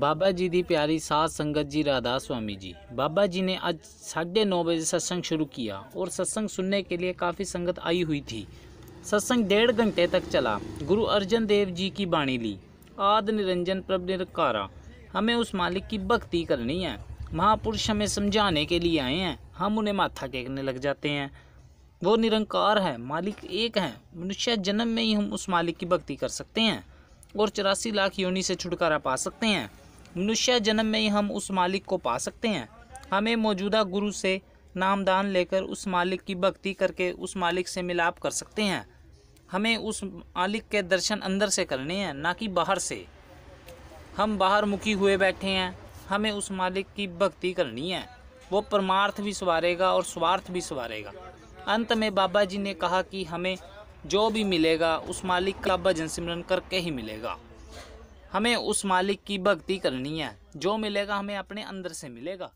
बाबा जी की प्यारी सात संगत जी राधा स्वामी जी बाबा जी ने आज साढ़े नौ बजे सत्संग शुरू किया और सत्संग सुनने के लिए काफ़ी संगत आई हुई थी सत्संग डेढ़ घंटे तक चला गुरु अर्जन देव जी की बाणी ली आद निरंजन प्रभ निरकारा हमें उस मालिक की भक्ति करनी है महापुरुष हमें समझाने के लिए आए हैं हम उन्हें माथा टेकने लग जाते हैं वो निरंकार है मालिक एक है मनुष्य जन्म में ही हम उस मालिक की भक्ति कर सकते हैं और चौरासी लाख योनि से छुटकारा पा सकते हैं मनुष्य जन्म में ही हम उस मालिक को पा सकते हैं हमें मौजूदा गुरु से नामदान लेकर उस मालिक की भक्ति करके उस मालिक से मिलाप कर सकते हैं हमें उस मालिक के दर्शन अंदर से करने हैं ना कि बाहर से हम बाहर मुखी हुए बैठे हैं हमें उस मालिक की भक्ति करनी है वो परमार्थ भी सवारेगा और स्वार्थ भी संवारेगा अंत में बाबा जी ने कहा कि हमें जो भी मिलेगा उस मालिक का भजन सिमरन करके ही मिलेगा हमें उस मालिक की भक्ति करनी है जो मिलेगा हमें अपने अंदर से मिलेगा